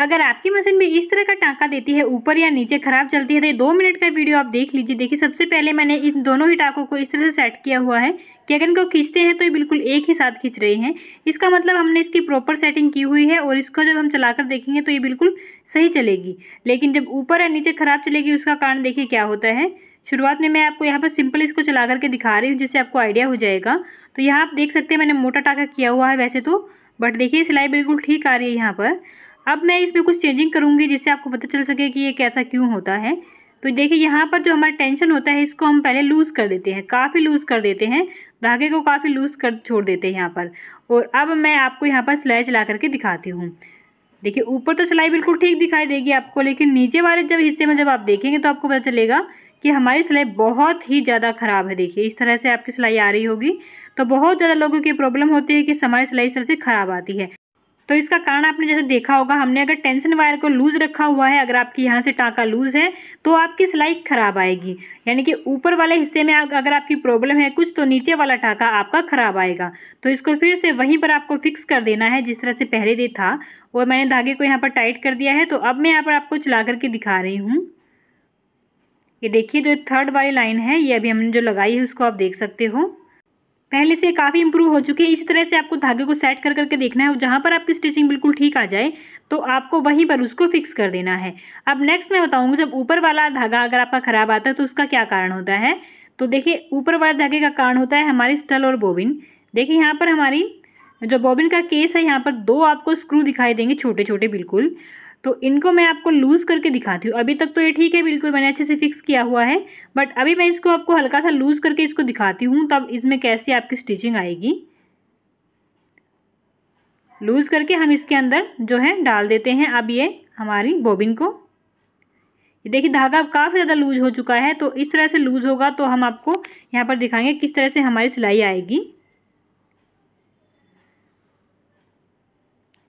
अगर आपकी मशीन भी इस तरह का टाँका देती है ऊपर या नीचे खराब चलती है तो दो मिनट का वीडियो आप देख लीजिए देखिए सबसे पहले मैंने इन दोनों ही टाँकों को इस तरह से सेट किया हुआ है कि अगर इनको खींचते हैं तो ये बिल्कुल एक ही साथ खींच रहे हैं इसका मतलब हमने इसकी प्रॉपर सेटिंग की हुई है और इसको जब हम चलाकर देखेंगे तो ये बिल्कुल सही चलेगी लेकिन जब ऊपर या नीचे खराब चलेगी उसका कारण देखिए क्या होता है शुरुआत में मैं आपको यहाँ पर सिंपल इसको चला करके दिखा रही हूँ जिससे आपको आइडिया हो जाएगा तो यहाँ आप देख सकते हैं मैंने मोटा टाका किया हुआ है वैसे तो बट देखिए सिलाई बिल्कुल ठीक आ रही है यहाँ पर अब मैं इसमें कुछ चेंजिंग करूँगी जिससे आपको पता चल सके कि ये कैसा क्यों होता है तो देखिए यहाँ पर जो हमारा टेंशन होता है इसको हम पहले लूज़ कर देते हैं काफ़ी लूज़ कर देते हैं धागे को काफ़ी लूज़ कर छोड़ देते हैं यहाँ पर और अब मैं आपको यहाँ पर सिलाई चला करके दिखाती हूँ देखिए ऊपर तो सिलाई बिल्कुल ठीक दिखाई देगी आपको लेकिन नीचे वाले जब हिस्से में जब आप देखेंगे तो आपको पता चलेगा कि हमारी सिलाई बहुत ही ज़्यादा ख़राब है देखिए इस तरह से आपकी सिलाई आ रही होगी तो बहुत ज़्यादा लोगों की प्रॉब्लम होती है कि हमारी सिलाई इस तरह से ख़राब आती है तो इसका कारण आपने जैसे देखा होगा हमने अगर टेंशन वायर को लूज़ रखा हुआ है अगर आपकी यहाँ से टाँका लूज़ है तो आपकी सिलाई खराब आएगी यानी कि ऊपर वाले हिस्से में अगर आपकी प्रॉब्लम है कुछ तो नीचे वाला टाँका आपका ख़राब आएगा तो इसको फिर से वहीं पर आपको फिक्स कर देना है जिस तरह से पहले दे था और मैंने धागे को यहाँ पर टाइट कर दिया है तो अब मैं यहाँ पर आपको चला करके दिखा रही हूँ ये देखिए जो थर्ड वाली लाइन है ये अभी हमने जो लगाई है उसको आप देख सकते हो पहले से काफ़ी इंप्रूव हो चुकी है इसी तरह से आपको धागे को सेट कर करके देखना है और जहाँ पर आपकी स्टिचिंग बिल्कुल ठीक आ जाए तो आपको वहीं पर उसको फिक्स कर देना है अब नेक्स्ट मैं बताऊँगी जब ऊपर वाला धागा अगर आपका ख़राब आता है तो उसका क्या कारण होता है तो देखिए ऊपर वाले धागे का कारण होता है हमारी स्टल और बोबिन देखिए यहाँ पर हमारी जो बॉबिन का केस है यहाँ पर दो आपको स्क्रू दिखाई देंगे छोटे छोटे बिल्कुल तो इनको मैं आपको लूज़ करके दिखाती हूँ अभी तक तो ये ठीक है बिल्कुल मैंने अच्छे से फिक्स किया हुआ है बट अभी मैं इसको आपको हल्का सा लूज़ करके इसको दिखाती हूँ तब इसमें कैसी आपकी स्टिचिंग आएगी लूज़ करके हम इसके अंदर जो है डाल देते हैं अब ये हमारी बोबिन को देखिए धागा काफ़ी ज़्यादा लूज हो चुका है तो इस तरह से लूज होगा तो हम आपको यहाँ पर दिखाएंगे किस तरह से हमारी सिलाई आएगी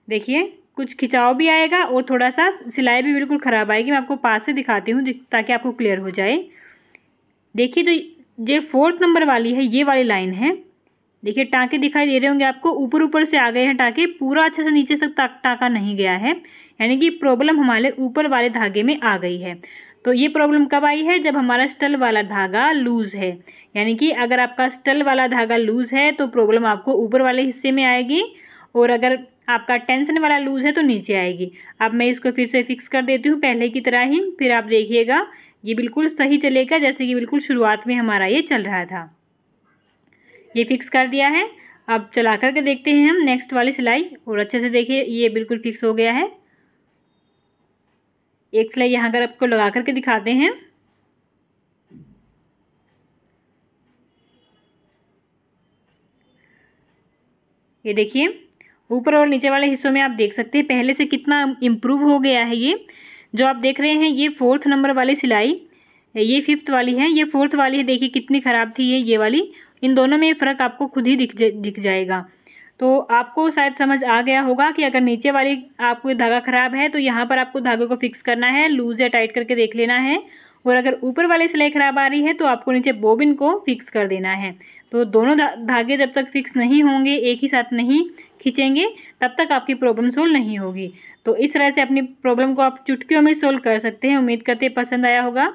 देखिए कुछ खिंचाव भी आएगा और थोड़ा सा सिलाई भी बिल्कुल ख़राब आएगी मैं आपको पास से दिखाती हूँ ताकि आपको क्लियर हो जाए देखिए जो तो ये फोर्थ नंबर वाली है ये वाली लाइन है देखिए टाँके दिखाई दे रहे होंगे आपको ऊपर ऊपर से आ गए हैं टाँके पूरा अच्छे से नीचे तक टाँका नहीं गया है यानी कि प्रॉब्लम हमारे ऊपर वाले धागे में आ गई है तो ये प्रॉब्लम कब आई है जब हमारा स्टल वाला धागा लूज़ है यानी कि अगर आपका स्टल वाला धागा लूज़ है तो प्रॉब्लम आपको ऊपर वाले हिस्से में आएगी और अगर आपका टेंशन वाला लूज़ है तो नीचे आएगी अब मैं इसको फिर से फिक्स कर देती हूँ पहले की तरह ही फिर आप देखिएगा ये बिल्कुल सही चलेगा जैसे कि बिल्कुल शुरुआत में हमारा ये चल रहा था ये फिक्स कर दिया है अब चला करके देखते हैं हम नेक्स्ट वाली सिलाई और अच्छे से देखिए ये बिल्कुल फिक्स हो गया है एक सिलाई यहाँ पर आपको लगा करके दिखाते हैं ये देखिए ऊपर और नीचे वाले हिस्सों में आप देख सकते हैं पहले से कितना इम्प्रूव हो गया है ये जो आप देख रहे हैं ये फोर्थ नंबर वाली सिलाई ये फिफ्थ वाली है ये फोर्थ वाली है देखिए कितनी ख़राब थी ये ये वाली इन दोनों में फ़र्क आपको खुद ही दिख जा, दिख जाएगा तो आपको शायद समझ आ गया होगा कि अगर नीचे वाली आपको धागा ख़राब है तो यहाँ पर आपको धागे को फिक्स करना है लूज़ या टाइट करके देख लेना है और अगर ऊपर वाले सिलाई खराब आ रही है तो आपको नीचे बोबिन को फिक्स कर देना है तो दोनों धागे जब तक फिक्स नहीं होंगे एक ही साथ नहीं खींचेंगे तब तक आपकी प्रॉब्लम सोल्व नहीं होगी तो इस तरह से अपनी प्रॉब्लम को आप चुटकियों में सोल्व कर सकते हैं उम्मीद करते पसंद आया होगा